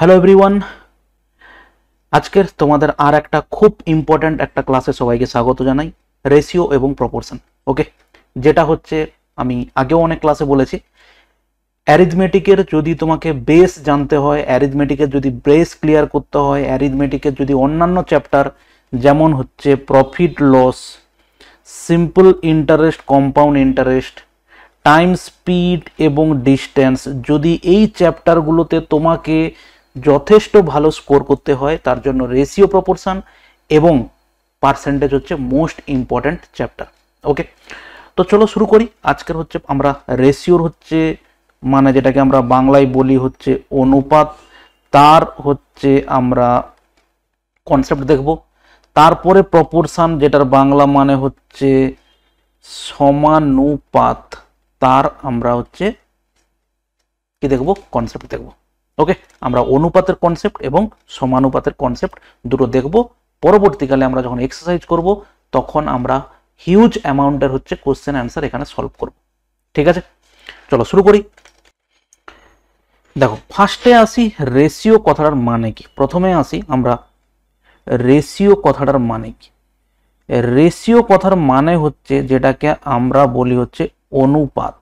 hello everyone আজকের তোমাদের আর একটা খুব ইম্পর্ট্যান্ট একটা ক্লাসে সবাইকে স্বাগত জানাই রেশিও এবং প্রপোর্শন ওকে যেটা হচ্ছে আমি আগেও অনেক ক্লাসে বলেছি অ্যারিথমেটিকের যদি তোমাকে বেস জানতে হয় অ্যারিথমেটিকের যদি বেস ক্লিয়ার করতে হয় অ্যারিথমেটিকের যদি অন্যান্য চ্যাপ্টার যেমন হচ্ছে profit loss simple interest compound interest time speed এবং ডিস্টেন্স যদি এই চ্যাপ্টারগুলোতে তোমাকে যথেষ্ট ভালো স্কোর করতে হয় তার জন্য রেশিও প্রপোর্শন এবং পার্সেন্টেজ হচ্ছে মোস্ট ইম্পর্ট্যান্ট চ্যাপ্টার ওকে তো চলো শুরু করি আজকের হচ্ছে আমরা রেশিওর হচ্ছে মানে যেটাকে আমরা বাংলায় বলি হচ্ছে অনুপাত তার হচ্ছে আমরা কনসেপ্ট দেখব তারপরে প্রপোর্শন যেটার বাংলা মানে হচ্ছে সমানুপাত তার আমরা হচ্ছে কি দেখব কনসেপ্ট দেখব ওকে আমরা অনুপাতের কনসেপ্ট এবং সমানুপাতের কনসেপ্ট দুটো দেখব পরবর্তীকালে আমরা যখন এক্সারসাইজ করব তখন আমরা হিউজ অ্যামাউন্টের হচ্ছে কোশ্চেন অ্যান্সার এখানে সলভ করব ঠিক আছে চলো শুরু করি দেখো ফার্স্টে আসি রেশিও কথাটার মানে কি প্রথমে আসি আমরা রেশিও কথাটার মানে কি রেশিও কথার মানে হচ্ছে যেটাকে আমরা বলি হচ্ছে অনুপাত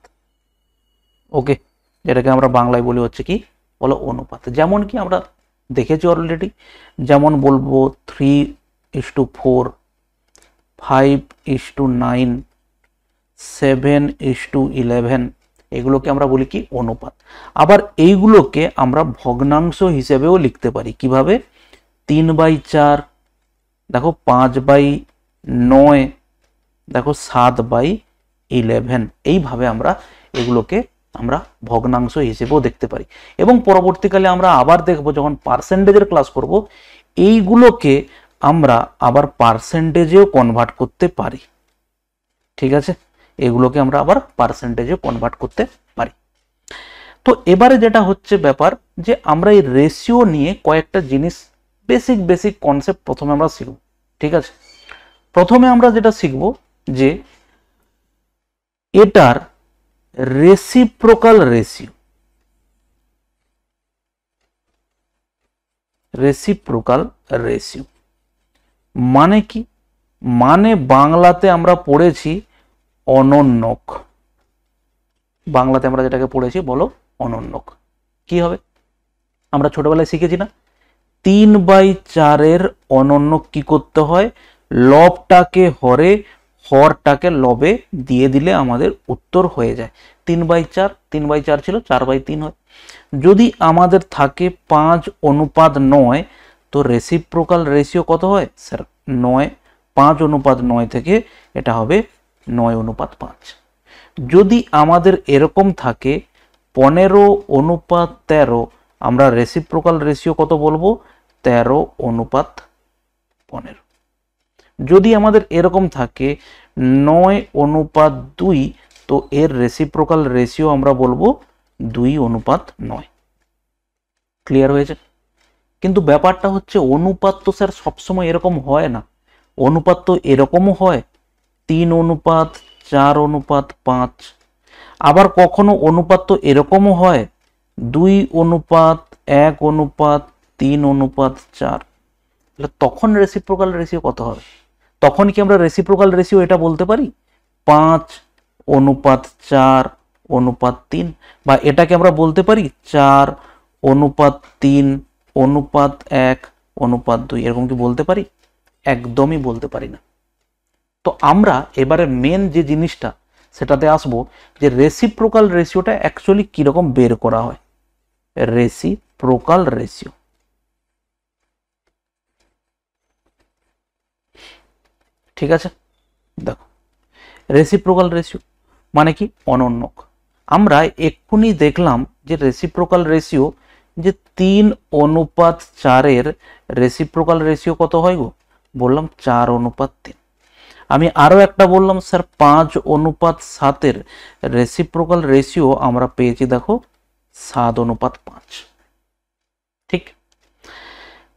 ওকে যেটাকে আমরা বাংলায় বলি হচ্ছে কি বলো অনুপাত যেমন কি আমরা দেখেছি অলরেডি যেমন বলবো three is to four five is to nine seven is to eleven এগুলোকে আমরা বলি কি অনুপাত আবার এইগুলোকে আমরা ভগ্নাংশ হিসেবেও লিখতে পারি কিভাবে তিন বাই চার দেখো পাঁচ বাই নয় দেখো সাত বাই ইলেভেন এইভাবে আমরা এগুলোকে আমরা ভগ্নাংশ হিসেবেও দেখতে পারি এবং পরবর্তীকালে আমরা আবার দেখব যখন পার্সেন্টেজের ক্লাস করব এইগুলোকে আমরা আবার পার্সেন্টেজেও কনভার্ট করতে পারি ঠিক আছে এগুলোকে আমরা আবার পার্সেন্টেজে কনভার্ট করতে পারি তো এবারে যেটা হচ্ছে ব্যাপার যে আমরা এই রেশিও নিয়ে কয়েকটা জিনিস বেসিক বেসিক কনসেপ্ট প্রথমে আমরা শিখব ঠিক আছে প্রথমে আমরা যেটা শিখব যে এটার রেসিপ্রোকাল ratio রেসিপ্রোকাল রেশিও মানে কি মানে বাংলাতে আমরা পড়েছি অনন্যক বাংলাতে আমরা যেটাকে পড়েছি বলো অনন্যক কি হবে আমরা ছোটবেলায় শিখেছি না তিন বাই চারের অনন্যক কি করতে হয় লবটাকে হরে হরটাকে লবে দিয়ে দিলে আমাদের উত্তর হয়ে যায় তিন বাই চার তিন বাই চার ছিল চার বাই তিন হয় যদি আমাদের থাকে পাঁচ অনুপাত নয় তো রেসিপ্রোকাল রেশিও কত হয় স্যার নয় পাঁচ অনুপাত নয় থেকে এটা হবে নয় অনুপাত পাঁচ যদি আমাদের এরকম থাকে পনেরো অনুপাত তেরো আমরা রেসিপ্রোকাল রেশিও কত বলবো তেরো অনুপাত পনেরো যদি আমাদের এরকম থাকে নয় অনুপাত দুই তো এর রেসিপ্রোকাল রেশিও আমরা বলবো দুই অনুপাত নয় ক্লিয়ার হয়েছে কিন্তু ব্যাপারটা হচ্ছে অনুপাত তো স্যার সবসময় এরকম হয় না অনুপাত তো এরকমও হয় তিন অনুপাত চার অনুপাত পাঁচ আবার কখনো অনুপাত তো এরকমও হয় দুই অনুপাত এক অনুপাত তিন অনুপাত চার তখন রেসিপ্রোকাল রেশিও কত হবে তখন কি আমরা রেসিপ্রোকাল রেশিও এটা বলতে পারি পাঁচ অনুপাত চার অনুপাত তিন বা এটাকে আমরা বলতে পারি চার অনুপাত তিন অনুপাত এক অনুপাত দুই এরকম কি বলতে পারি একদমই বলতে পারি না তো আমরা এবারে মেন যে জিনিসটা সেটাতে আসব যে রেসিপ্রোকাল রেশিওটা অ্যাকচুয়ালি কীরকম বের করা হয় রেসিপ্রোকাল রেশিও ঠিক আছে দেখো রেসিপ্রোকাল রেশিও মানে কি অনন্যক আমরা এক্ষুনি দেখলাম যে রেসিপ্রোকাল রেশিও যে তিন অনুপাত চারের রেসিপ্রোকাল রেশিও কত হয় গো বললাম চার অনুপাত তিন আমি আরও একটা বললাম স্যার পাঁচ অনুপাত সাতের রেসিপ্রোকাল রেশিও আমরা পেয়েছি দেখো সাত অনুপাত পাঁচ ঠিক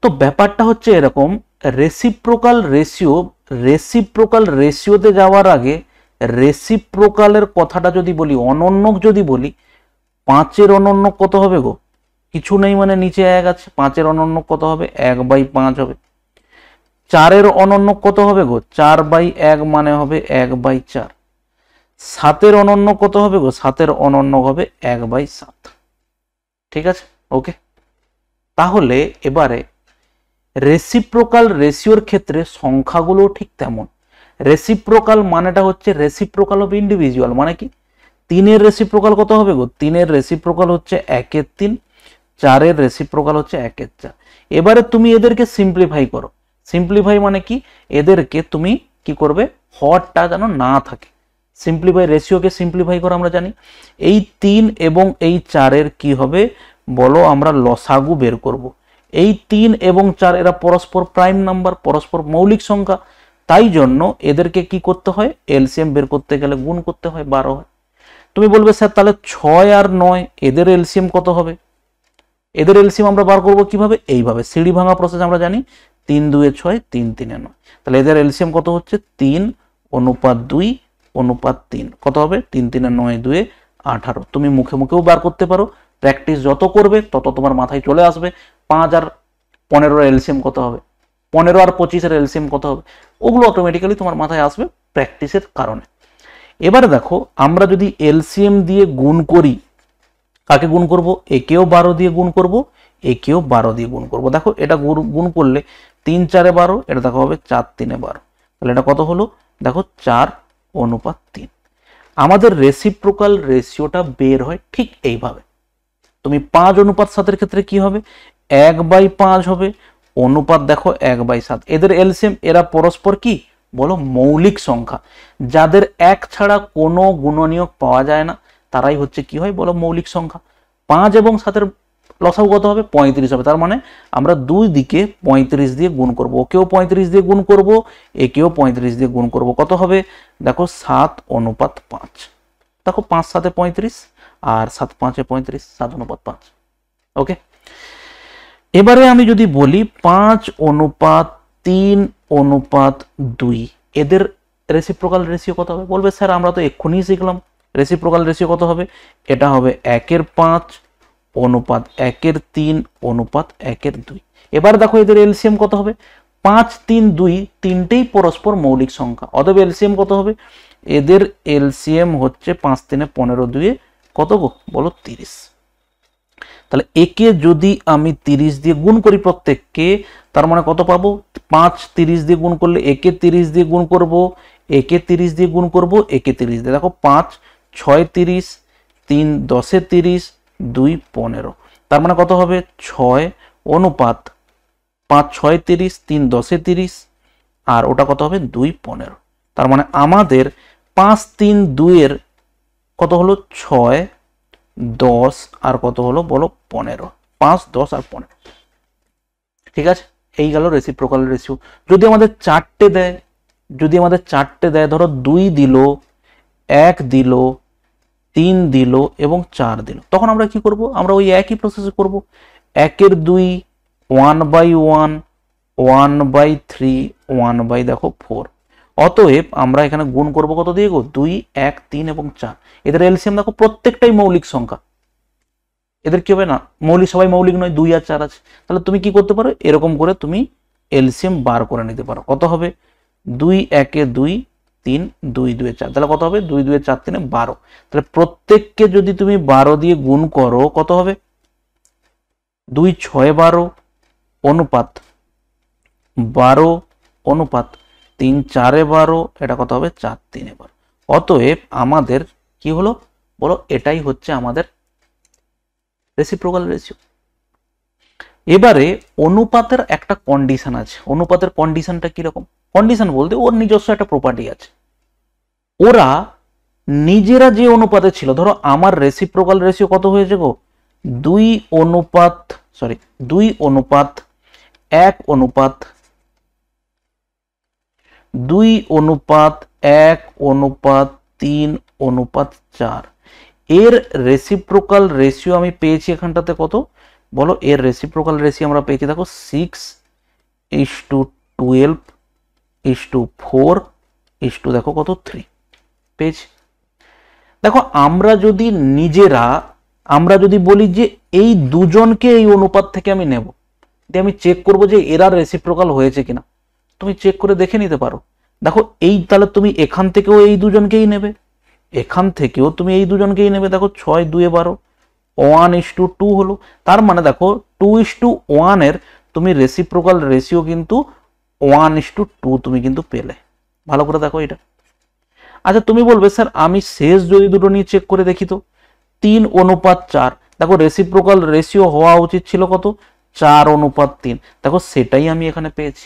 তো ব্যাপারটা হচ্ছে এরকম রেসিপ্রোকাল রেশিও রেসিপ্রোকাল রেশিওতে যাওয়ার আগে রেসিপ্রোকালের কথাটা যদি বলি অনন্যক যদি বলি পাঁচের অনন্য কত হবে গো কিছু নেই মানে নিচে এক আছে পাঁচের অনন্য কত হবে এক বাই পাঁচ হবে চারের অনন্য কত হবে গো চার বাই এক মানে হবে এক বাই চার সাতের অনন্য কত হবে গো সাতের অনন্য হবে এক বাই সাত ঠিক আছে ওকে তাহলে এবারে রেসিপ্রোকাল রেশিওর ক্ষেত্রে সংখ্যাগুলো ঠিক তেমন রেসিপ্রোকাল মানেটা হচ্ছে রেসিপ্রোকাল অফ ইন্ডিভিজুয়াল মানে কি তিনের রেসিপ্রোকাল কত হবে গো তিনের রেসিপ্রোকাল হচ্ছে একের তিন চারের রেসিপ্রোকাল হচ্ছে একের চার এবারে তুমি এদেরকে সিম্পলিফাই করো সিম্পলিফাই মানে কি এদেরকে তুমি কি করবে হরটা যেন না থাকে সিম্পলিফাই রেশিওকে সিম্পলিফাই করে আমরা জানি এই তিন এবং এই চারের কি হবে বলো আমরা লসাগু বের করবো এই তিন এবং চার এরা পরস্পর প্রাইম নাম্বার পরস্পর মৌলিক সংখ্যা তাই জন্য এদেরকে কি করতে হয় এলসিএম বের করতে গেলে গুণ করতে হয় বারো হয় তুমি বলবে স্যার তাহলে ছয় আর নয় এদের এলসিএম কত হবে এদের এলসিএম আমরা বার করব কিভাবে এইভাবে সিঁড়ি ভাঙা প্রসেস আমরা জানি তিন দুয়ে ছয় তিন তিনে নয় তাহলে এদের এলসিএম কত হচ্ছে তিন অনুপাত দুই অনুপাত তিন কত হবে তিন তিনে নয় দুয়ে আঠারো তুমি মুখে মুখেও বার করতে পারো প্র্যাকটিস যত করবে তত তোমার মাথায় চলে আসবে পাঁচ আর পনেরোর এলসিএম কত হবে পনেরো আর পঁচিশের এলসিএম কত হবে ওগুলো অটোমেটিক্যালি তোমার মাথায় আসবে প্র্যাকটিসের কারণে এবারে দেখো আমরা যদি এলসিএম দিয়ে গুণ করি কাকে গুণ করব একেও বারো দিয়ে গুণ করব একেও বারো দিয়ে গুণ করব দেখো এটা গুণ করলে তিন চারে বারো এটা দেখো হবে চার তিনে বারো তাহলে এটা কত হলো দেখো চার অনুপাত তিন আমাদের রেসিপ্রোকাল রেশিওটা বের হয় ঠিক এইভাবে তুমি পাঁচ অনুপাত সাতের ক্ষেত্রে কি হবে এক বাই পাঁচ হবে অনুপাত দেখো এক বাই সাত এদের এলসিএম এরা পরস্পর কি বলো মৌলিক সংখ্যা যাদের এক ছাড়া কোনো গুণনীয়ক পাওয়া যায় না তারাই হচ্ছে কি হয় বলো মৌলিক সংখ্যা পাঁচ এবং সাতের লসাগু কত হবে পঁয়ত্রিশ হবে তার মানে আমরা দুই দিকে পঁয়ত্রিশ দিয়ে গুণ করব ওকেও পঁয়ত্রিশ দিয়ে গুণ করব একেও পঁয়ত্রিশ দিয়ে গুণ করব কত হবে দেখো সাত অনুপাত পাঁচ দেখো পাঁচ সাতে পঁয়ত্রিশ আর সাত পাঁচে পঁয়ত্রিশ সাত অনুপাত পাঁচ ওকে এবারে আমি যদি বলি পাঁচ অনুপাত তিন অনুপাত দুই এদের রেসিপ্রোকাল রেশিও কত হবে বলবে স্যার আমরা তো এক্ষুনি শিখলাম রেসিপ্রোকাল রেশিও কত হবে এটা হবে একের পাঁচ অনুপাত একের তিন অনুপাত একের দুই এবার দেখো এদের এলসিএম কত হবে পাঁচ তিন দুই তিনটেই পরস্পর মৌলিক সংখ্যা অতএব এলসিএম কত হবে এদের এলসিএম হচ্ছে পাঁচ তিনে পনেরো দুয়ে কত গো বলো তিরিশ তাহলে একে যদি আমি তিরিশ দিয়ে গুণ করি প্রত্যেককে তার মানে কত পাবো পাঁচ তিরিশ দিয়ে গুণ করলে একে তিরিশ দিয়ে গুণ করব একে তিরিশ দিয়ে গুণ করব একে তিরিশ দিয়ে দেখো পাঁচ ছয় তিরিশ তিন দশে তিরিশ দুই পনেরো তার মানে কত হবে ছয় অনুপাত পাঁচ ছয় তিরিশ তিন দশে তিরিশ আর ওটা কত হবে দুই পনেরো তার মানে আমাদের পাঁচ তিন দুইয়ের কত হলো ছয় দশ আর কত হলো বলো পনেরো পাঁচ দশ আর পনেরো ঠিক আছে এই গেল রেসিপ্রোকাল রেসিও যদি আমাদের চারটে দেয় যদি আমাদের চারটে দেয় ধরো দুই দিল এক দিল তিন দিল এবং চার দিল তখন আমরা কি করব আমরা ওই একই প্রসেস করব একের দুই one by one one by three one by দেখো ফোর অতএব আমরা এখানে গুণ করব কত দিয়ে গো দুই এক তিন এবং চার এদের এলসিএম দেখো প্রত্যেকটাই মৌলিক সংখ্যা এদের কি হবে না মৌলিক সবাই মৌলিক নয় দুই আর চার আছে তাহলে তুমি কি করতে পারো এরকম করে তুমি এলসিএম বার করে নিতে পারো কত হবে দুই একে দুই তিন দুই দুয়ে চার তাহলে কত হবে দুই দুয়ে চার তিনে বারো তাহলে প্রত্যেককে যদি তুমি বারো দিয়ে গুণ করো কত হবে দুই ছয় বারো অনুপাত বারো অনুপাত তিন চারে বারো এটা কত হবে চার তিনে বারো অতএব আমাদের কি হলো বলো এটাই হচ্ছে আমাদের রেসিপ্রোকাল রেশিও এবারে অনুপাতের একটা কন্ডিশন আছে অনুপাতের কন্ডিশনটা কিরকম কন্ডিশন বলতে ওর নিজস্ব একটা প্রপার্টি আছে ওরা নিজেরা যে অনুপাতে ছিল ধরো আমার রেসিপ্রোকাল রেশিও কত হয়েছে গো দুই অনুপাত সরি দুই অনুপাত এক অনুপাত দুই অনুপাত এক অনুপাত তিন অনুপাত চার এর রেসিপ্রোকাল রেশিও আমি পেয়েছি এখানটাতে কত বলো এর রেসিপ্রোকাল রেশিও আমরা পেয়েছি দেখো six is to twelve is to four is to দেখো কত থ্রি পেয়েছি দেখো আমরা যদি নিজেরা আমরা যদি বলি যে এই দুজনকে এই অনুপাত থেকে আমি নেব দিয়ে আমি চেক করব যে এরা রেসিপ্রোকাল হয়েছে কিনা তুমি চেক করে দেখে নিতে পারো দেখো এই তাহলে তুমি এখান থেকেও এই দুজনকেই নেবে এখান থেকেও তুমি এই দুজনকেই নেবে দেখো ছয় দুয়ে বারো ওয়ান ইস টু টু হলো তার মানে দেখো টু ইস টু ওয়ানের তুমি রেসিপ্রোকাল রেশিও কিন্তু ওয়ান ইস টু টু তুমি কিন্তু পেলে ভালো করে দেখো এটা আচ্ছা তুমি বলবে স্যার আমি শেষ যদি দুটো নিয়ে চেক করে দেখি তো তিন অনুপাত চার দেখো রেসিপ্রোকাল রেশিও হওয়া উচিত ছিল কত চার অনুপাত তিন দেখো সেটাই আমি এখানে পেয়েছি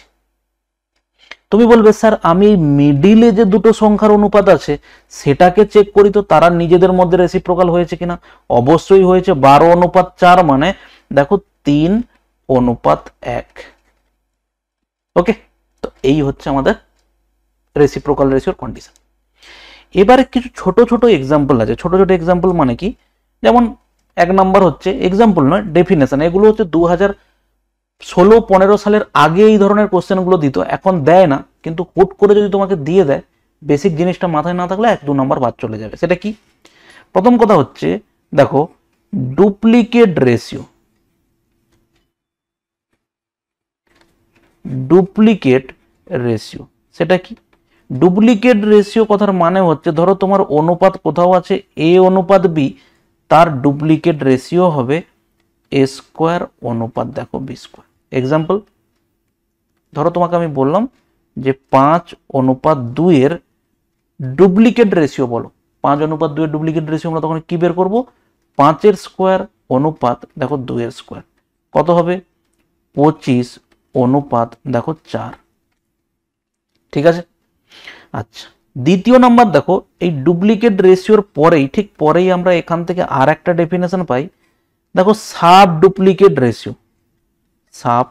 তুমি বলবে স্যার আমি মিডিলে যে দুটো সংখ্যার অনুপাত আছে সেটাকে চেক করি তো তারা নিজেদের মধ্যে রেসিপ্রোকাল হয়েছে কিনা অবশ্যই হয়েছে বারো অনুপাত চার মানে দেখো তিন অনুপাত এক ওকে তো এই হচ্ছে আমাদের রেসিপ্রোকাল রেসিওর কন্ডিশন এবারে কিছু ছোট ছোট এক্সাম্পল আছে ছোট ছোট এক্সাম্পল মানে কি যেমন এক নম্বর হচ্ছে এক্সাম্পল নয় ডেফিনেশন এগুলো হচ্ছে দু হাজার ষোলো পনেরো সালের আগে এই ধরনের কোশ্চেনগুলো দিত এখন দেয় না কিন্তু কোট করে যদি তোমাকে দিয়ে দেয় বেসিক জিনিসটা মাথায় না থাকলে এক দু নম্বর বাদ চলে যাবে সেটা কি প্রথম কথা হচ্ছে দেখো ডুপ্লিকেট রেশিও ডুপ্লিকেট রেশিও সেটা কি ডুপ্লিকেট রেশিও কথার মানে হচ্ছে ধরো তোমার অনুপাত কোথাও আছে এ অনুপাত বি তার ডুপ্লিকেট রেশিও হবে এ স্কোয়ার অনুপাত দেখো বি স্কোয়ার এক্সাম্পল ধরো তোমাকে আমি বললাম যে পাঁচ অনুপাত দুইয়ের ডুপ্লিকেট রেশিও বলো পাঁচ অনুপাত দুইয়ের ডুপ্লিকেট রেশিও আমরা তখন কী বের করবো পাঁচের স্কোয়ার অনুপাত দেখো দুইয়ের স্কোয়ার কত হবে পঁচিশ অনুপাত দেখো চার ঠিক আছে আচ্ছা দ্বিতীয় নাম্বার দেখো এই ডুপ্লিকেট রেশিওর পরেই ঠিক পরেই আমরা এখান থেকে আর একটা ডেফিনেশন পাই দেখো সাব ডুপ্লিকেট রেশিও সাপ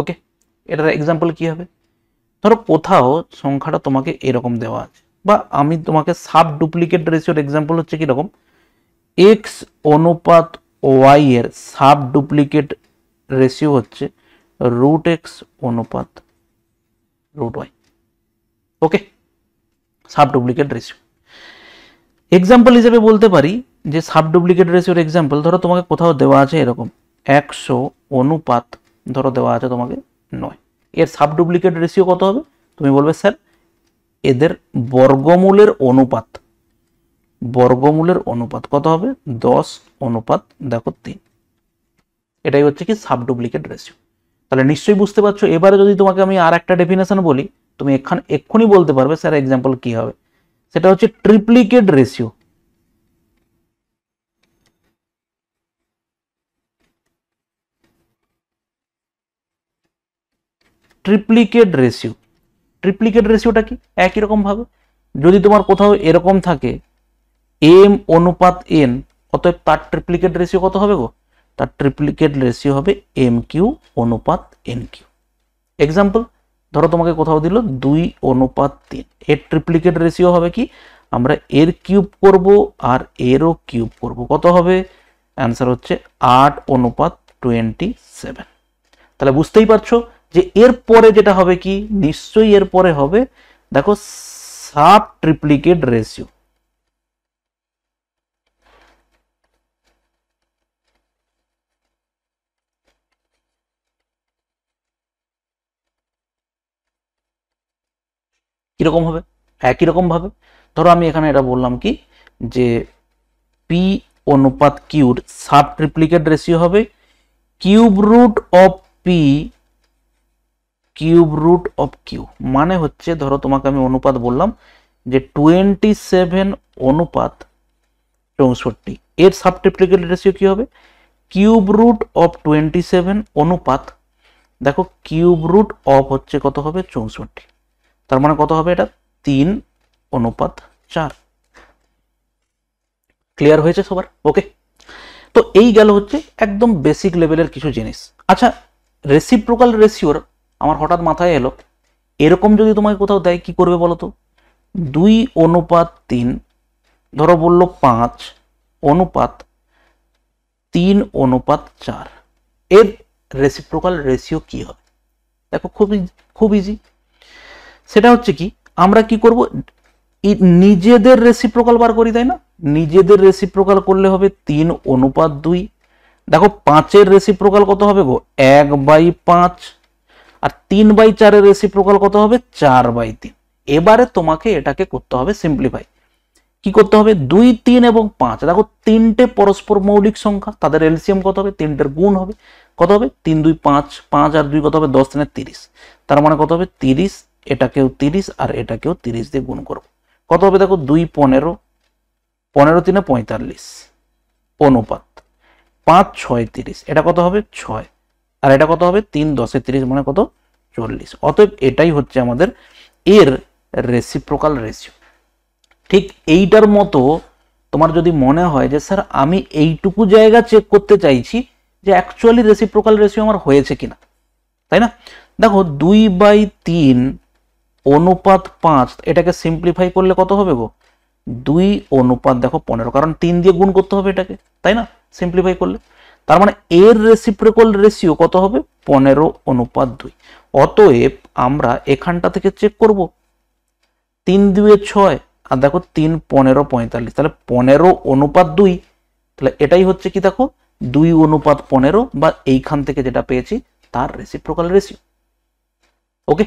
ওকে এটার এক্সাম্পল কি হবে ধরো কোথাও সংখ্যাটা তোমাকে এরকম দেওয়া আছে বা আমি তোমাকে সাব ডুপ্লিকেট রেশিওর এক্সাম্পল হচ্ছে কীরকম এক্স অনুপাত ওয়াই এর সাব ডুপ্লিকেট রেশিও হচ্ছে রুট এক্স অনুপাত root y okay sub duplicate ratio example হিসেবে বলতে পারি যে সাব ডুপ্লিকেট রেশিওর এক্সাম্পল ধরো তোমাকে কোথাও দেওয়া আছে এরকম একশো অনুপাত ধরো দেওয়া আছে তোমাকে নয় এর সাব ডুপ্লিকেট রেশিও কত হবে তুমি বলবে স্যার এদের বর্গমূলের অনুপাত বর্গমূলের অনুপাত কত হবে দশ অনুপাত দেখো তিন এটাই হচ্ছে কি সাব ডুপ্লিকেট রেশিও তাহলে নিশ্চয়ই বুঝতে পারছো এবারে যদি তোমাকে আমি আর একটা ডেফিনেশন বলি তুমি এখান এক্ষুনি বলতে পারবে স্যার এক্সাম্পল কি হবে সেটা হচ্ছে ট্রিপ্লিকেট রেশিও ট্রিপ্লিকেট রেশিও ট্রিপ্লিকেট রেশিওটা কি একই রকম ভাবে যদি তোমার কোথাও এরকম থাকে এম অনুপাত এন অতএব তার ট্রিপ্লিকেট রেশিও কত হবে গো তার ট্রিপ্লিকেট রেশিও হবে এম কিউ অনুপাত এন কিউ এক্সাম্পল ধরো তোমাকে কোথাও দিল দুই অনুপাত তিন এর ট্রিপ্লিকেট রেশিও হবে কি আমরা এর কিউব করব আর এরও কিউব করব কত হবে অ্যান্সার হচ্ছে আট অনুপাত টোয়েন্টি সেভেন তাহলে বুঝতেই পারছো যে এর পরে যেটা হবে কি নিশ্চয়ই এর পরে হবে দেখো সাব ট্রিপ্লিকেট রেশিও কীরকম হবে একই ভাবে ধরো আমি এখানে এটা বললাম কি যে পি অনুপাত কিউর সাব ট্রিপ্লিকেট রেশিও হবে cube root of P cube root of Q মানে হচ্ছে ধরো তোমাকে আমি অনুপাত বললাম যে টোয়েন্টি সেভেন অনুপাত চৌষট্টি এর সাব ট্রিপ্লিকেট রেশিও কী হবে cube root of twenty seven অনুপাত দেখো কিউব রুট অফ হচ্ছে কত হবে চৌষট্টি তার মানে কত হবে এটা তিন অনুপাত চার ক্লিয়ার হয়েছে সবার ওকে তো এই গেল হচ্ছে একদম বেসিক লেভেলের কিছু জিনিস আচ্ছা রেসিপ্রোকাল রেশিওর আমার হঠাৎ মাথায় এলো এরকম যদি তোমাকে কোথাও দেয় কি করবে বলো তো দুই অনুপাত তিন ধরো বললো পাঁচ অনুপাত তিন অনুপাত চার এর রেসিপ্রোকাল রেশিও কি হবে দেখো খুব খুব ইজি সেটা হচ্ছে কি আমরা কি করব নিজেদের রেসিপ্রোকাল বার করি তাই না নিজেদের রেসিপ্রোকাল করলে হবে তিন অনুপাত দুই দেখো পাঁচের রেসিপ্রোকাল কত হবে গো এক বাই পাঁচ আর তিন বাই চারের রেসিপ্রোকাল কত হবে চার বাই তিন এবারে তোমাকে এটাকে করতে হবে সিম্পলিফাই কি করতে হবে দুই তিন এবং পাঁচ দেখো তিনটে পরস্পর মৌলিক সংখ্যা তাদের এলসিএম কত হবে তিনটের গুণ হবে কত হবে তিন দুই পাঁচ পাঁচ আর দুই কত হবে দশ তিনের তিরিশ তার মানে কত হবে তিরিশ এটাকেও তিরিশ আর এটাকেও তিরিশ দিয়ে গুণ করব কত হবে দেখো দুই পনেরো পনেরো তিনে পঁয়তাল্লিশ অনুপাত পাঁচ ছয় তিরিশ এটা কত হবে ছয় আর এটা কত হবে তিন দশে তিরিশ মানে কত চল্লিশ অতএব এটাই হচ্ছে আমাদের এর রেসিপ্রোকাল রেশিও ঠিক এইটার মতো তোমার যদি মনে হয় যে স্যার আমি এইটুকু জায়গা চেক করতে চাইছি যে অ্যাকচুয়ালি রেসিপ্রোকাল রেশিও আমার হয়েছে কিনা তাই না দেখো দুই বাই তিন অনুপাত পাঁচ এটাকে সিম্পলিফাই করলে কত হবে গো দুই অনুপাত দেখো পনেরো কারণ তিন দিয়ে গুণ করতে হবে এটাকে তাই না সিম্পলিফাই করলে তার মানে এর রেসিপ্রেকল রেশিও কত হবে পনেরো অনুপাত দুই অতএব আমরা এখানটা থেকে চেক করব তিন দুয়ে ছয় আর দেখো তিন পনেরো পঁয়তাল্লিশ তাহলে পনেরো অনুপাত দুই তাহলে এটাই হচ্ছে কি দেখো দুই অনুপাত পনেরো বা এইখান থেকে যেটা পেয়েছি তার reciprocal ratio okay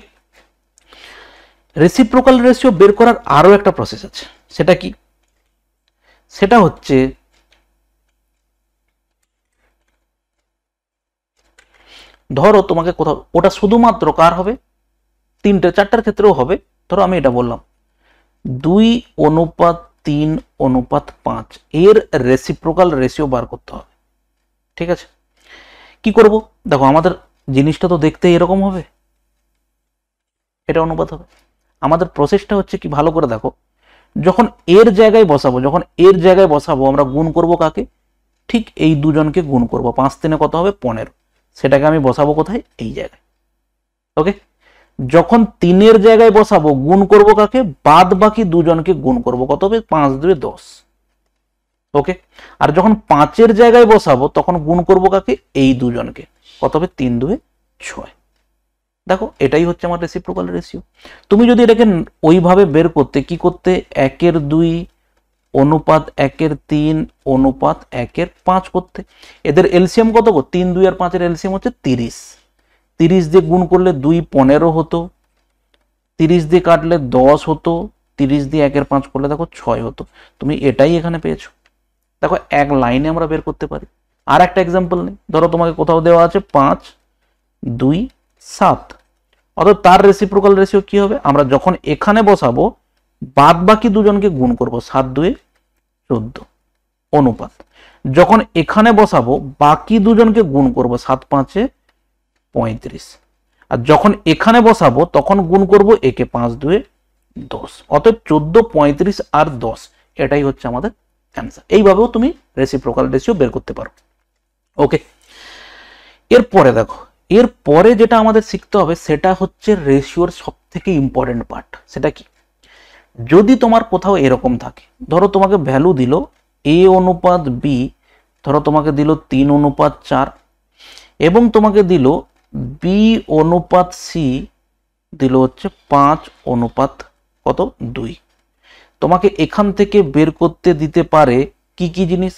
reciprocal ratio বের করার আরও একটা প্রসেস আছে সেটা কি সেটা হচ্ছে ধরো তোমাকে কোথাও ওটা শুধুমাত্র কার হবে তিনটে চারটার ক্ষেত্রেও হবে ধরো আমি এটা বললাম দুই অনুপাত তিন অনুপাত পাঁচ এর রেসিপ্রোকাল রেশিও বার করতে হবে ঠিক আছে কি করব দেখো আমাদের জিনিসটা তো দেখতে এরকম হবে এটা অনুপাত হবে আমাদের প্রসেসটা হচ্ছে কি ভালো করে দেখো যখন এর জায়গায় বসাবো যখন এর জায়গায় বসাবো আমরা গুণ করব কাকে ঠিক এই দুজনকে গুণ করব পাঁচ তিনে কত হবে পনেরো সেটাকে আমি বসাবো কোথায় এই জায়গায় ওকে যখন তিনের জায়গায় বসাবো গুণ করব কাকে বাদ বাকি দুজনকে গুণ করব কত হবে পাঁচ দুয়ে দশ ওকে আর যখন পাঁচের জায়গায় বসাবো তখন গুণ করব কাকে এই দুজনকে কত হবে তিন দুয়ে ছয় দেখো এটাই হচ্ছে আমার রেসিপ্রোকাল রেশিও তুমি যদি এটাকে ওইভাবে বের করতে কি করতে একের দুই অনুপাত একের তিন অনুপাত একের পাঁচ করতে এদের এলসিয়াম কত গো তিন দুই আর পাঁচের এলসিয়াম হচ্ছে তিরিশ তিরিশ দিয়ে গুণ করলে দুই পনেরো হতো তিরিশ দিয়ে কাটলে দশ হতো তিরিশ দিয়ে একের পাঁচ করলে দেখো ছয় হতো তুমি এটাই এখানে পেয়েছো দেখো এক লাইনে আমরা বের করতে পারি আর একটা এক্সাম্পল নেই ধরো তোমাকে কোথাও দেওয়া আছে পাঁচ দুই সাত অর্থাৎ তার রেসিপ্রোকাল রেশিও কি হবে আমরা যখন এখানে বসাবো বাদ বাকি দুজনকে গুণ করব সাত দুয়ে চোদ্দ অনুপাত যখন এখানে বসাবো বাকি দুজনকে গুণ করব সাত পাঁচে পঁয়ত্রিশ আর যখন এখানে বসাবো তখন গুণ করব একে পাঁচ দুয়ে দশ অতএব চোদ্দ পঁয়ত্রিশ আর দশ এটাই হচ্ছে আমাদের অ্যান্সার এইভাবেও তুমি রেসিপ্রোকাল রেশিও বের করতে পারো ওকে এরপরে দেখো এর পরে যেটা আমাদের শিখতে হবে সেটা হচ্ছে রেশিওর সব থেকে ইম্পর্টেন্ট পার্ট সেটা কি যদি তোমার কোথাও এরকম থাকে ধরো তোমাকে ভ্যালু দিল এ অনুপাত বি ধরো তোমাকে দিল তিন অনুপাত চার এবং তোমাকে দিল বি অনুপাত সি দিল হচ্ছে পাঁচ অনুপাত কত দুই তোমাকে এখান থেকে বের করতে দিতে পারে কি কি জিনিস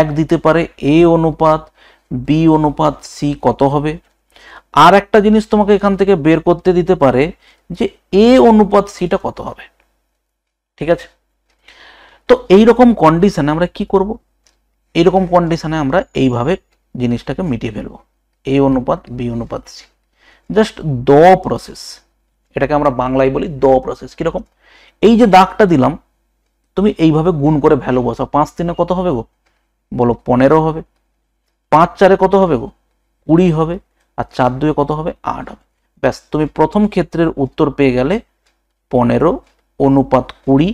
এক দিতে পারে এ অনুপাত বি অনুপাত সি কত হবে আর একটা জিনিস তোমাকে এখান থেকে বের করতে দিতে পারে যে এ অনুপাত সিটা কত হবে ঠিক আছে তো এই রকম কন্ডিশনে আমরা কি করব এইরকম কন্ডিশনে আমরা এইভাবে জিনিসটাকে মিটিয়ে ফেলবো এ অনুপাত বি অনুপাত সি জাস্ট দ প্রসেস এটাকে আমরা বাংলায় বলি দ প্রসেস কীরকম এই যে দাগটা দিলাম তুমি এইভাবে গুণ করে ভ্যালু বসাও পাঁচ দিনে কত হবে গো বলো পনেরো হবে পাঁচ চারে কত হবে গো কুড়ি হবে আর চার দুয়ে কত হবে আট হবে ব্যাস তুমি প্রথম ক্ষেত্রের উত্তর পেয়ে গেলে পনেরো অনুপাত কুড়ি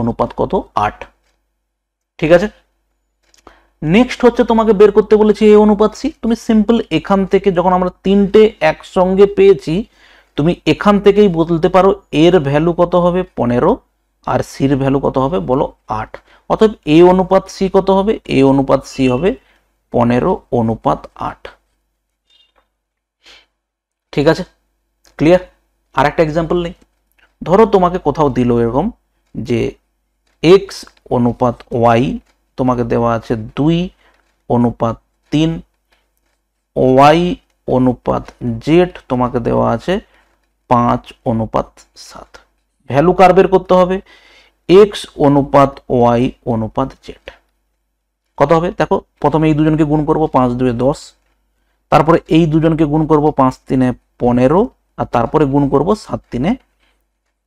অনুপাত কত আট ঠিক আছে নেক্সট হচ্ছে তোমাকে বের করতে বলেছি এই অনুপাত সি তুমি সিম্পল এখান থেকে যখন আমরা তিনটে একসঙ্গে পেয়েছি তুমি এখান থেকেই বলতে পারো এর ভ্যালু কত হবে পনেরো আর সির ভ্যালু কত হবে বলো আট অতএব এ অনুপাত সি কত হবে এ অনুপাত সি হবে পনেরো অনুপাত আট ঠিক আছে ক্লিয়ার আর একটা এক্সাম্পল নেই ধরো তোমাকে কোথাও দিল এরকম যে এক্স অনুপাত ওয়াই তোমাকে দেওয়া আছে দুই অনুপাত তিন ওয়াই অনুপাত জেড তোমাকে দেওয়া আছে পাঁচ অনুপাত সাত ভ্যালু কার বের করতে হবে এক্স অনুপাত ওয়াই অনুপাত জেড কত হবে দেখো প্রথমে এই দুজনকে গুণ করব পাঁচ দুয়ে দশ তারপরে এই দুজনকে গুণ করবো পাঁচ তিনে পনেরো আর তারপরে গুণ করব সাত তিনে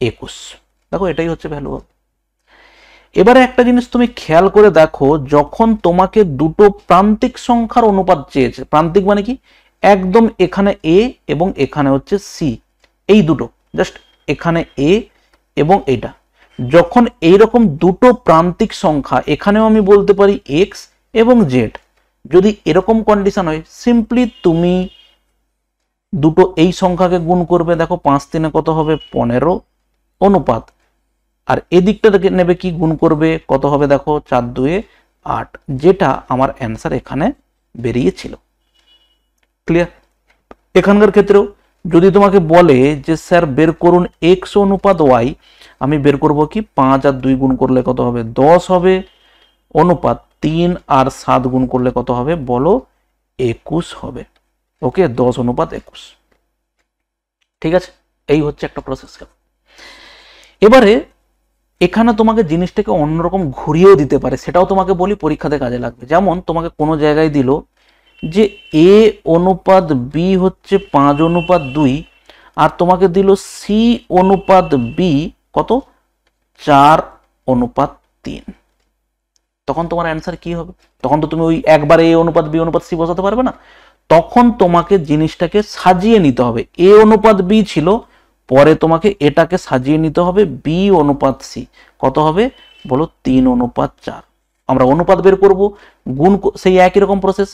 একুশ দেখো এটাই হচ্ছে ভ্যালু এবারে একটা জিনিস তুমি খেয়াল করে দেখো যখন তোমাকে দুটো প্রান্তিক সংখ্যার অনুপাত চেয়েছে প্রান্তিক মানে কি একদম এখানে এ এবং এখানে হচ্ছে সি এই দুটো জাস্ট এখানে এ এবং এটা যখন এই রকম দুটো প্রান্তিক সংখ্যা এখানেও আমি বলতে পারি এক্স এবং জেড যদি এরকম কন্ডিশন হয় সিম্পলি তুমি দুটো এই সংখ্যাকে গুণ করবে দেখো পাঁচ তিনে কত হবে পনেরো অনুপাত আর এদিকটা নেবে কি গুণ করবে কত হবে দেখো চার দুয়ে আট যেটা আমার অ্যান্সার এখানে বেরিয়েছিল ক্লিয়ার এখানকার ক্ষেত্রেও যদি তোমাকে বলে যে স্যার বের করুন এক্স অনুপাত ওয়াই আমি বের করব কি পাঁচ আর দুই গুণ করলে কত হবে দশ হবে অনুপাত তিন আর সাত গুণ করলে কত হবে বলো একুশ হবে ওকে দশ অনুপাত একুশ ঠিক আছে এই হচ্ছে একটা প্রসেস এবারে এখানে তোমাকে জিনিসটাকে অন্যরকম ঘুরিয়েও দিতে পারে সেটাও তোমাকে বলি পরীক্ষাতে কাজে লাগবে যেমন তোমাকে কোনো জায়গায় দিল যে এ অনুপাত বি হচ্ছে পাঁচ অনুপাত দুই আর তোমাকে দিল সি অনুপাত বি কত চার অনুপাত তিন তখন তোমার অ্যান্সার কি হবে তখন তো তুমি ওই একবার এ অনুপাত বি অনুপাত সি বসাতে পারবে না তখন তোমাকে জিনিসটাকে সাজিয়ে নিতে হবে এ অনুপাত বি ছিল পরে তোমাকে এটাকে সাজিয়ে নিতে হবে বি অনুপাত সি কত হবে বলো তিন অনুপাত চার আমরা অনুপাত বের করব গুণ সেই একই রকম process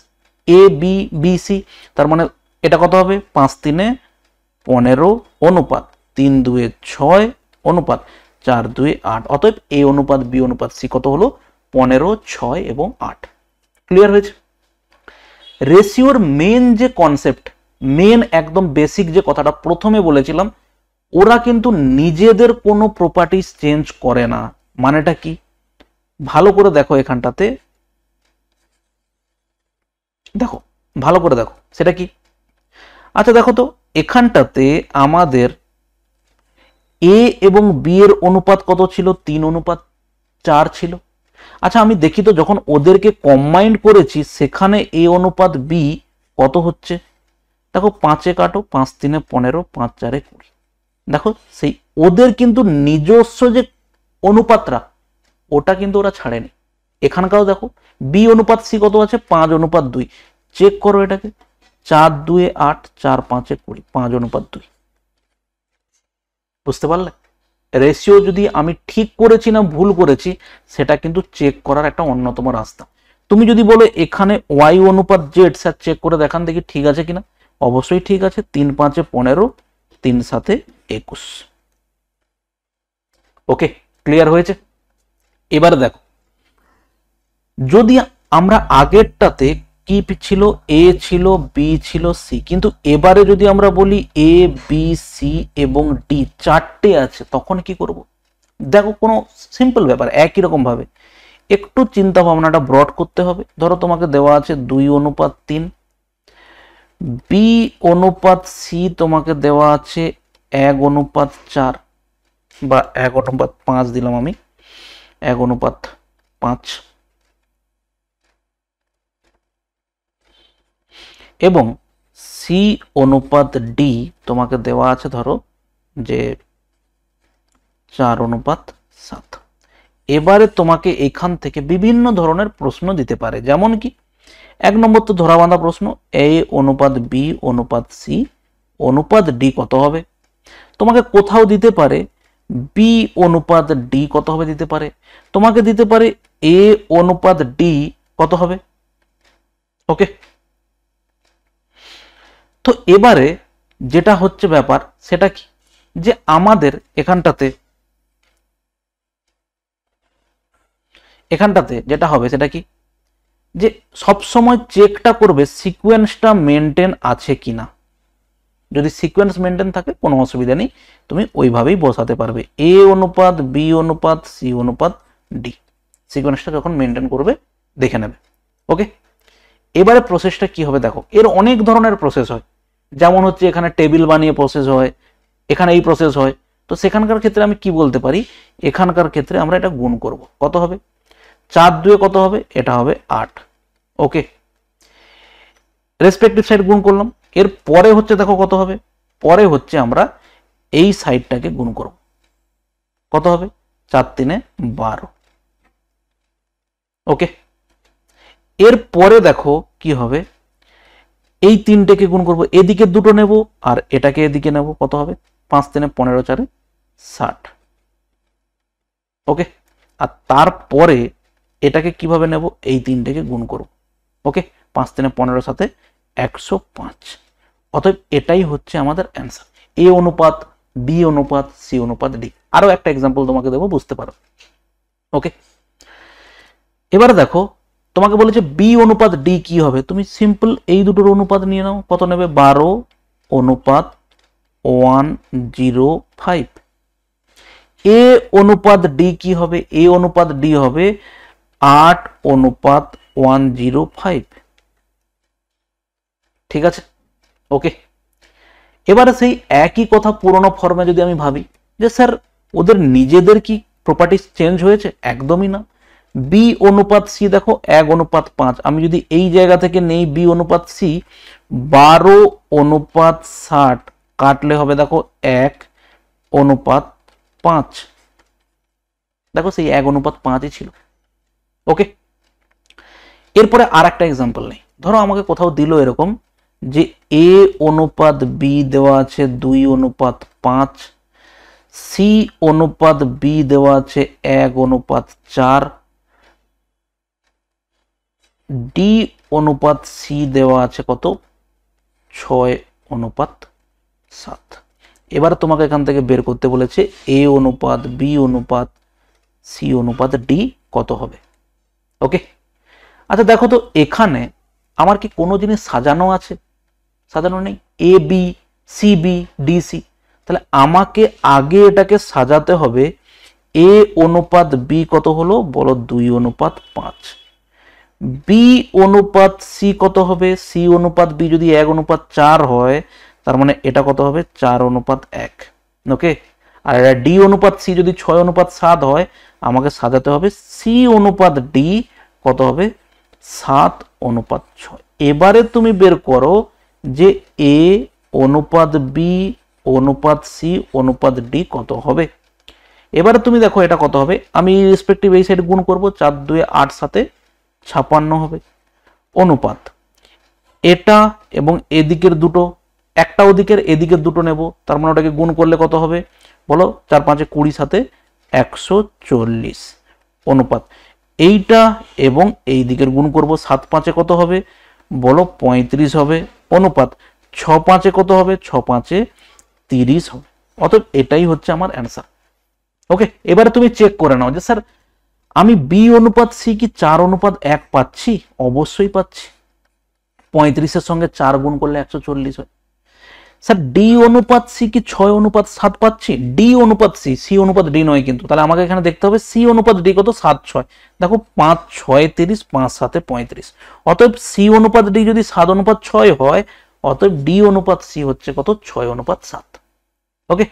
A B B C তার মানে এটা কত হবে পাঁচ তিনে পনেরো অনুপাত তিন দুয়ে ছয় অনুপাত চার দুয়ে আট অতএব এ অনুপাত বি অনুপাত সি কত হলো পনেরো ছয় এবং আট ক্লিয়ার হয়েছে রেশিওর মেন যে কনসেপ্ট মেন একদম বেসিক যে কথাটা প্রথমে বলেছিলাম ওরা কিন্তু নিজেদের কোনো প্রপার্টিস চেঞ্জ করে না মানেটা কি ভালো করে দেখো এখানটাতে দেখো ভালো করে দেখো সেটা কি আচ্ছা দেখো তো এখানটাতে আমাদের এ এবং বি এর অনুপাত কত ছিল তিন অনুপাত চার ছিল আচ্ছা আমি দেখি তো যখন ওদেরকে কম্বাইন্ড করেছি সেখানে এ অনুপাত বি কত হচ্ছে দেখো পাঁচে কাটো পাঁচ তিনে পনেরো পাঁচ চারে কুড়ি দেখো সেই ওদের কিন্তু নিজস্ব যে অনুপাতরা ওটা কিন্তু ওরা ছাড়েনি এখানকারও দেখো বি অনুপাত সি কত আছে পাঁচ অনুপাত দুই চেক করো এটাকে চার দুয়ে আট চার পাঁচে কুড়ি পাঁচ অনুপাত দুই বুঝতে পারলে রেশিও যদি আমি ঠিক করেছি না ভুল করেছি সেটা কিন্তু চেক করার একটা অন্যতম রাস্তা তুমি যদি বলো এখানে ওয়াই অনুপাত জেড স্যার চেক করে দেখান দেখি ঠিক আছে কিনা অবশ্যই ঠিক আছে তিন পাঁচে পনেরো তিন সাথে একুশ ওকে ক্লিয়ার হয়েছে এবার দেখো যদি আমরা আগেরটাতে কি ছিল এ ছিল বি ছিল সি কিন্তু এবারে যদি আমরা বলি এ বি সি এবং ডি চারটে আছে তখন কি করব দেখো কোনো সিম্পল ব্যাপার একই রকমভাবে একটু চিন্তা ভাবনাটা ব্রড করতে হবে ধরো তোমাকে দেওয়া আছে দুই অনুপাত তিন বি অনুপাত সি তোমাকে দেওয়া আছে এক অনুপাত চার বা এক অনুপাত পাঁচ দিলাম আমি এক অনুপাত পাঁচ এবং সি অনুপাত ডি তোমাকে দেওয়া আছে ধরো যে চার অনুপাত সাত এবারে তোমাকে এখান থেকে বিভিন্ন ধরনের প্রশ্ন দিতে পারে যেমন কি এক নম্বর তো ধরাবাঁধা প্রশ্ন এ অনুপাত বি অনুপাত সি অনুপাত ডি কত হবে তোমাকে কোথাও দিতে পারে বি অনুপাত ডি কত হবে দিতে পারে তোমাকে দিতে পারে এ অনুপাত ডি কত হবে ওকে তো এবারে যেটা হচ্ছে ব্যাপার সেটা কি যে আমাদের এখানটাতে এখানটাতে যেটা হবে সেটা কি যে সবসময় চেকটা করবে সিকোয়েন্সটা মেনটেন আছে কি না যদি সিকোয়েন্স মেনটেন থাকে কোনো অসুবিধা নেই তুমি ওইভাবেই বসাতে পারবে এ অনুপাত বি অনুপাত সি অনুপাত ডি সিকোয়েন্সটা যখন মেনটেন করবে দেখে নেবে ওকে এবারে প্রসেসটা কি হবে দেখো এর অনেক ধরনের প্রসেস হয় যেমন হচ্ছে এখানে টেবিল বানিয়ে প্রসেস হয় এখানে এই প্রসেস হয় তো সেখানকার ক্ষেত্রে আমি কি বলতে পারি এখানকার ক্ষেত্রে আমরা এটা গুণ করব কত হবে চার দুয়ে কত হবে এটা হবে আট ওকে রেসপেক্টিভ সাইড গুণ করলাম এর পরে হচ্ছে দেখো কত হবে পরে হচ্ছে আমরা এই সাইডটাকে গুণ করব কত হবে চার তিনে বারো ওকে এর পরে দেখো কি হবে এই তিনটেকে গুণ করব এদিকে দুটো নেব আর এটাকে এদিকে নেব কত হবে পাঁচ তিনে পনেরো চারে ষাট ওকে আর তারপরে এটাকে কিভাবে নেব এই তিনটেকে গুণ করব ওকে পাঁচ তিনে পনেরো সাথে একশো পাঁচ অতএব এটাই হচ্ছে আমাদের অ্যান্সার এ অনুপাত বি অনুপাত সি অনুপাত ডি আরও একটা এক্সাম্পল তোমাকে দেবো বুঝতে পারো ওকে এবারে দেখো তোমাকে বলেছে বি অনুপাত ডি কি হবে তুমি সিম্পল এই দুটোর অনুপাত নিয়ে নাও কত নেবে বারো অনুপাত ওয়ান জিরো ফাইভ এ অনুপাত ডি কি হবে এ অনুপাত ডি হবে আট অনুপাত ওয়ান জিরো ফাইভ ঠিক আছে ওকে এবারে সেই একই কথা পুরনো ফর্মে যদি আমি ভাবি যে স্যার ওদের নিজেদের কি প্রপার্টিস চেঞ্জ হয়েছে একদমই না বি অনুপাত সি দেখো এক অনুপাত পাঁচ আমি যদি এই জায়গা থেকে নেই বি অনুপাত সি বারো অনুপাত ষাট কাটলে হবে দেখো এক অনুপাত পাঁচ দেখো সেই এক অনুপাত পাঁচই ছিল ওকে এরপরে আর একটা এক্সাম্পল নেই ধরো আমাকে কোথাও দিল এরকম যে এ অনুপাত বি দেওয়া আছে দুই অনুপাত পাঁচ সি অনুপাত বি দেওয়া আছে এক অনুপাত চার ডি অনুপাত সি দেওয়া আছে কত ছয় অনুপাত সাত এবার তোমাকে এখান থেকে বের করতে বলেছে এ অনুপাত বি অনুপাত সি অনুপাত ডি কত হবে ওকে আচ্ছা দেখো তো এখানে আমার কি কোনো জিনিস সাজানো আছে সাজানো নেই A B C B D C তাহলে আমাকে আগে এটাকে সাজাতে হবে এ অনুপাত বি কত হলো বলো দুই অনুপাত পাঁচ বি অনুপাত সি কত হবে সি অনুপাত বি যদি এক অনুপাত চার হয় তার মানে এটা কত হবে চার অনুপাত এক ওকে আর এটা ডি অনুপাত সি যদি ছয় অনুপাত সাত হয় আমাকে সাজাতে হবে সি অনুপাত ডি কত হবে সাত অনুপাত ছয় এবারে তুমি বের করো যে এ অনুপাত বি অনুপাত সি অনুপাত ডি কত হবে এবারে তুমি দেখো এটা কত হবে আমি রেসপেক্টিভ এই সাইড গুণ করব চার দুই আট সাথে ছাপান্ন হবে অনুপাত এটা এবং এদিকের দুটো একটা ওদিকের এদিকের দুটো নেব তার মানে ওটাকে গুণ করলে কত হবে বলো চার পাঁচে কুড়ি সাথে একশো চল্লিশ অনুপাত এইটা এবং এই দিকের গুণ করব সাত পাঁচে কত হবে বলো পঁয়ত্রিশ হবে অনুপাত ছ পাঁচে কত হবে ছ পাঁচে তিরিশ হবে অতএব এটাই হচ্ছে আমার অ্যান্সার ওকে এবারে তুমি চেক করে নাও যে স্যার আমি বি অনুপাত সি কি চার অনুপাত এক পাচ্ছি অবশ্যই পাচ্ছি পঁয়ত্রিশের সঙ্গে চার গুণ করলে একশো চল্লিশ হয় স্যার ডি অনুপাত সি কি ছয় অনুপাত সাত পাচ্ছি ডি অনুপাত সি সি অনুপাত ডি নয় কিন্তু তাহলে আমাকে এখানে দেখতে হবে সি অনুপাত ডি কত সাত ছয় দেখো পাঁচ ছয় তিরিশ পাঁচ সাতে পঁয়ত্রিশ অতএব সি অনুপাত ডি যদি সাত অনুপাত ছয় হয় অতএব ডি অনুপাত সি হচ্ছে কত ছয় অনুপাত সাত ওকে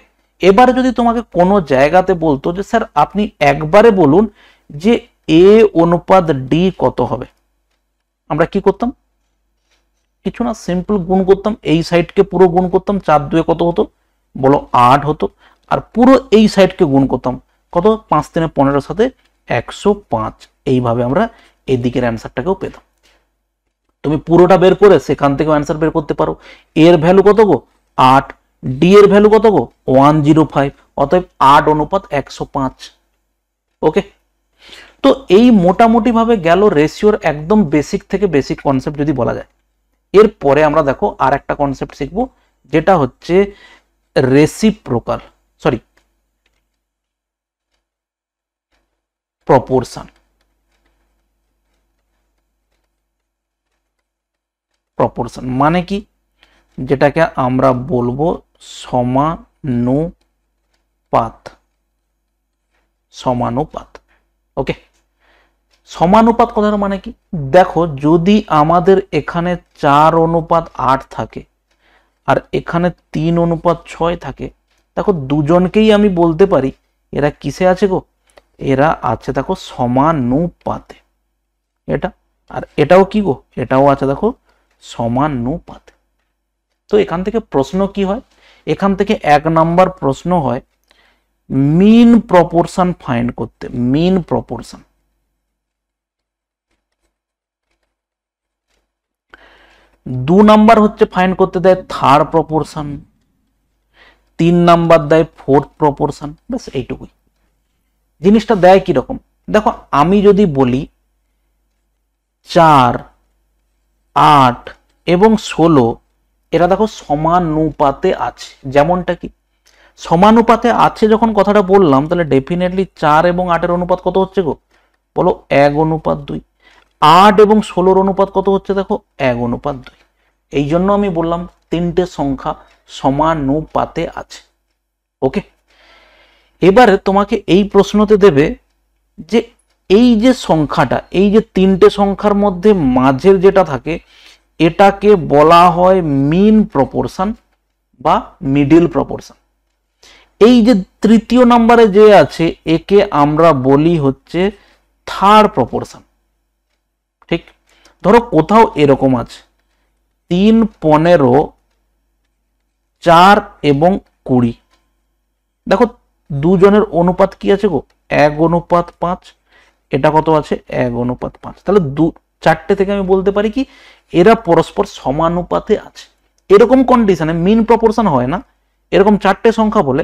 এবারে যদি তোমাকে কোনো জায়গাতে বলতো যে স্যার আপনি একবারে বলুন যে এ অনুপাত ডি কত হবে আমরা কি করতাম কিছু না সিম্পল গুণ করতাম এই সাইডকে পুরো গুণ করতাম চার দুয়ে কত হতো বলো আট হতো আর পুরো এই সাইডকে গুণ করতাম কত পাঁচ তিনে পনেরোর সাথে একশো পাঁচ এইভাবে আমরা এদিকের অ্যান্সারটাকেও পেতাম তুমি পুরোটা বের করে সেখান থেকেও অ্যান্সার বের করতে পারো এর ভ্যালু কত গো আট ডি এর ভ্যালু কত গো ওয়ান জিরো ফাইভ অতএব আট অনুপাত একশো পাঁচ ওকে তো এই মোটামুটিভাবে গেল রেশিওর একদম বেসিক থেকে বেসিক কনসেপ্ট যদি বলা যায় এরপরে আমরা দেখো আর একটা কনসেপ্ট শিখব যেটা হচ্ছে রেসিপ্রোকাল সরি প্রপোর্শন প্রপোর্শন মানে কি যেটাকে আমরা বলবো সমানুপাত সমানুপাত ওকে সমানুপাত কথার মানে কি দেখো যদি আমাদের এখানে চার অনুপাত আট থাকে আর এখানে তিন অনুপাত ছয় থাকে দেখো দুজনকেই আমি বলতে পারি এরা কিসে আছে গো এরা আছে দেখো সমানুপাতে এটা আর এটাও কি গো এটাও আছে দেখো সমানুপাতে তো এখান থেকে প্রশ্ন কি হয় এখান থেকে এক নাম্বার প্রশ্ন হয় মিন প্রপোর্শন ফাইন্ড করতে মিন প্রপোর্শন দু নাম্বার হচ্ছে ফাইন করতে দেয় থার্ড প্রপোর্শন তিন নাম্বার দেয় ফোর্থ প্রপোর্শন ব্যাস এইটুকুই জিনিসটা দেয় কীরকম দেখো আমি যদি বলি চার আট এবং ষোলো এরা দেখো সমানুপাতে আছে যেমনটা কি সমানুপাতে আছে যখন কথাটা বললাম তাহলে ডেফিনেটলি চার এবং আটের অনুপাত কত হচ্ছে গো বলো এক অনুপাত দুই আট এবং ষোলোর অনুপাত কত হচ্ছে দেখো এক অনুপাত দুই এই জন্য আমি বললাম তিনটে সংখ্যা সমানুপাতে আছে ওকে এবারে তোমাকে এই প্রশ্নতে দেবে যে এই যে সংখ্যাটা এই যে তিনটে সংখ্যার মধ্যে মাঝের যেটা থাকে এটাকে বলা হয় মিন প্রপোর্শন বা মিডিল প্রপোর্শন এই যে তৃতীয় নম্বরে যে আছে একে আমরা বলি হচ্ছে থার্ড প্রপোর্শন ঠিক ধরো কোথাও এরকম আছে তিন পনেরো চার এবং কুড়ি দেখো দুজনের অনুপাত কি আছে গো এক অনুপাত পাঁচ এটা কত আছে এক অনুপাত পাঁচ তাহলে দু চারটে থেকে আমি বলতে পারি কি এরা পরস্পর সমানুপাতে আছে এরকম কন্ডিশনে মিন প্রপোর্শন হয় না এরকম চারটে সংখ্যা বলে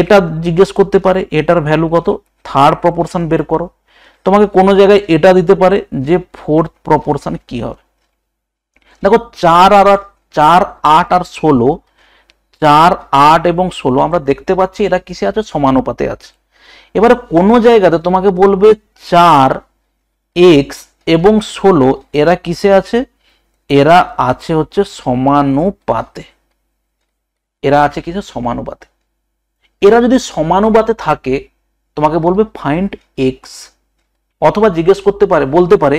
এটা জিজ্ঞেস করতে পারে এটার ভ্যালু কত থার্ড প্রপোর্শন বের করো তোমাকে কোনো জায়গায় এটা দিতে পারে যে ফোর্থ প্রপোর্শন কি হবে দেখো চার আর চার আট আর ষোলো চার আট এবং ষোলো আমরা দেখতে পাচ্ছি এরা কিসে আছে সমানুপাতে আছে এবারে কোনো জায়গাতে তোমাকে বলবে চার এক্স এবং ষোলো এরা কিসে আছে এরা আছে হচ্ছে সমানুপাতে এরা আছে কিসে সমানুপাতে এরা যদি সমানুপাতে থাকে তোমাকে বলবে ফাইন্ড এক্স অথবা জিজ্ঞেস করতে পারে বলতে পারে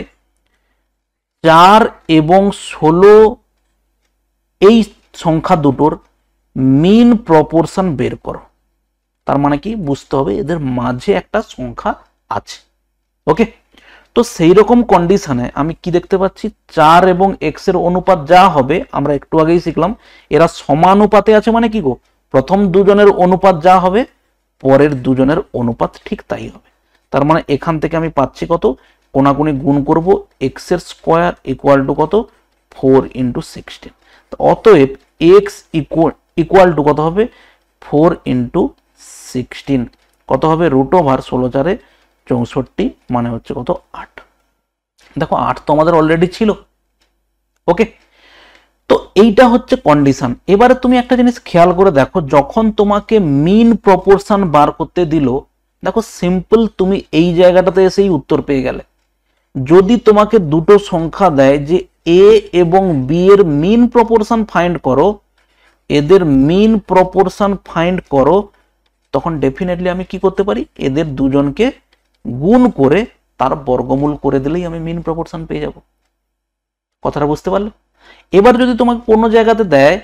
চার এবং ষোলো এই সংখ্যা দুটোর মিন প্রপোর্শন বের করো তার মানে কি বুঝতে হবে এদের মাঝে একটা সংখ্যা আছে ওকে তো সেই রকম কন্ডিশনে আমি কি দেখতে পাচ্ছি চার এবং এক্স এর অনুপাত যা হবে আমরা একটু আগেই শিখলাম এরা সমানুপাতে আছে মানে কি গো প্রথম দুজনের অনুপাত যা হবে পরের দুজনের অনুপাত ঠিক তাই হবে তার মানে এখান থেকে আমি পাচ্ছি কত কোনাকুনি গুণ করব এক্সের স্কোয়ার ইকুয়াল টু কত ফোর ইন্টু সিক্সটিন অতএব এক্স ইকুয়াল টু কত হবে ফোর ইন্টু সিক্সটিন কত হবে রুট ওভার ষোলো চারে চৌষট্টি মানে হচ্ছে কত আট দেখো আট তো আমাদের অলরেডি ছিল ওকে তো এইটা হচ্ছে কন্ডিশন এবারে তুমি একটা জিনিস খেয়াল করে দেখো যখন তোমাকে মিন প্রপোর্শন বার করতে দিল দেখো সিম্পল তুমি এই জায়গাটাতে এসেই উত্তর পেয়ে গেলে যদি তোমাকে দুটো সংখ্যা দেয় যে এ এবং বি এর মিন প্রপোর্শন ফাইন্ড করো এদের মিন প্রপোর্শন ফাইন্ড করো তখন ডেফিনেটলি আমি কি করতে পারি এদের দুজনকে গুণ করে তার বর্গমূল করে দিলেই আমি মিন প্রপোর্শন পেয়ে যাব কথাটা বুঝতে পারলে এবার যদি তোমাকে কোনো জায়গাতে দেয়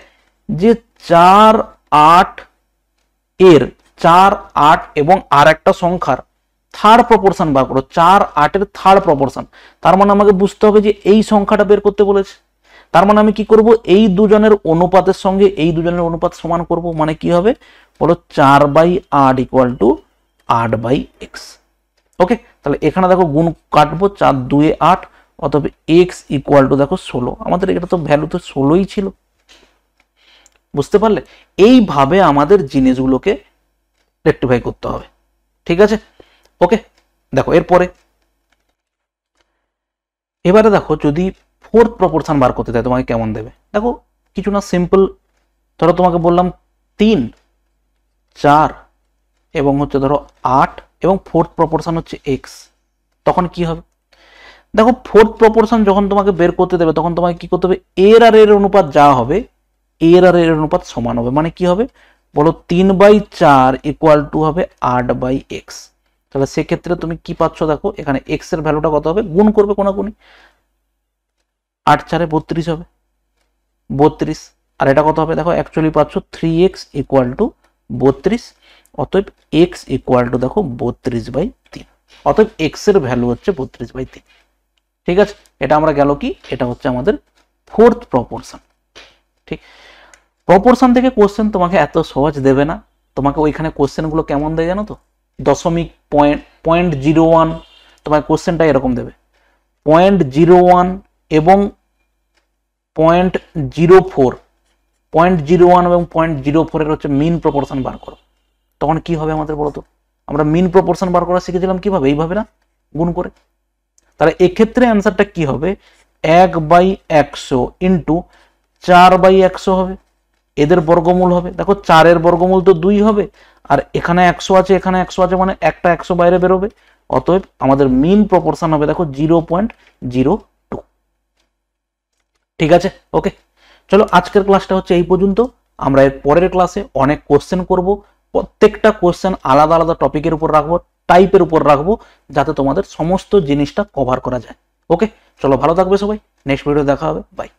যে চার আট এর চার আট এবং আর একটা সংখ্যার থার্ড প্রপোর্শন বার করো চার আটের থার্ড প্রপোর্শন তার মানে আমাকে বুঝতে হবে যে এই সংখ্যাটা বের করতে বলেছে তার মানে আমি কি করব এই দুজনের অনুপাতের সঙ্গে এই দুজনের অনুপাত সমান করব মানে কি হবে বলো চার বাই আট ইকুয়াল টু আট বাই এক্স ওকে তাহলে এখানে দেখো গুণ কাটবো চার দুয়ে আট অথবা এক্স ইকুয়াল টু দেখো ষোলো আমাদের এটা তো ভ্যালু তো ষোলোই ছিল বুঝতে পারলে এইভাবে আমাদের জিনিসগুলোকে রেক্টিফাই করতে হবে ঠিক আছে ওকে দেখো এরপরে এবারে দেখো যদি ফোর্থ প্রপোর্শন বার করতে চায় তোমাকে কেমন দেবে দেখো কিছু না সিম্পল ধরো তোমাকে বললাম তিন চার এবং হচ্ছে ধরো আট এবং ফোর্থ প্রপোর্শন হচ্ছে এক্স তখন কি হবে দেখো ফোর্থ প্রপোর্শন যখন তোমাকে বের করতে দেবে তখন তোমাকে কি করতে হবে এর আর এর অনুপাত যা হবে এর আর এর অনুপাত সমান হবে মানে কি হবে বলো তিন বাই চার ইকুয়াল টু হবে আট বাই এক্স তাহলে সেক্ষেত্রে তুমি কি পাচ্ছ দেখো এখানে এক্স এর ভ্যালুটা কত হবে গুণ করবে কোনাকুনি আট চারে বত্রিশ হবে বত্রিশ আর এটা কত হবে দেখো অ্যাকচুয়ালি পাচ্ছ থ্রি এক্স ইকুয়াল টু বত্রিশ অতএব এক্স ইকুয়াল টু দেখো বত্রিশ বাই তিন অতএব এক্স এর ভ্যালু হচ্ছে বত্রিশ বাই তিন ঠিক আছে এটা আমরা গেল কি এটা হচ্ছে আমাদের ফোর্থ প্রপোর্শন ঠিক প্রপোর্শন থেকে কোশ্চেন তোমাকে এত সহজ দেবে না তোমাকে ওইখানে কোশ্চেনগুলো কেমন দেয় জানো তো দশমিক পয়েন্ট পয়েন্ট জিরো ওয়ান তোমার কোশ্চেনটা এরকম দেবে পয়েন্ট জিরো ওয়ান এবং point zero four point zero one এবং পয়েন্ট জিরো ফোরের হচ্ছে মিন প্রপোর্শন বার করো তখন কি হবে আমাদের বলো তো আমরা মিন প্রপোর্শন বার করা শিখেছিলাম কীভাবে এইভাবে না গুণ করে তাহলে এক্ষেত্রে অ্যান্সারটা কি হবে এক বাই একশো ইন্টু চার বাই একশো হবে এদের বর্গমূল হবে দেখো চারের বর্গমূল তো দুই হবে আর এখানে একশো আছে এখানে একশো আছে মানে একটা একশো বাইরে বেরোবে অতএব আমাদের মিন প্রপোর্শন হবে দেখো জিরো পয়েন্ট জিরো টু ঠিক আছে ওকে চলো আজকের ক্লাসটা হচ্ছে এই পর্যন্ত আমরা এর পরের ক্লাসে অনেক কোশ্চেন করব প্রত্যেকটা কোশ্চেন আলাদা আলাদা টপিকের উপর রাখবো টাইপের উপর রাখবো যাতে তোমাদের সমস্ত জিনিসটা কভার করা যায় ওকে চলো ভালো থাকবে সবাই নেক্সট ভিডিও দেখা হবে বাই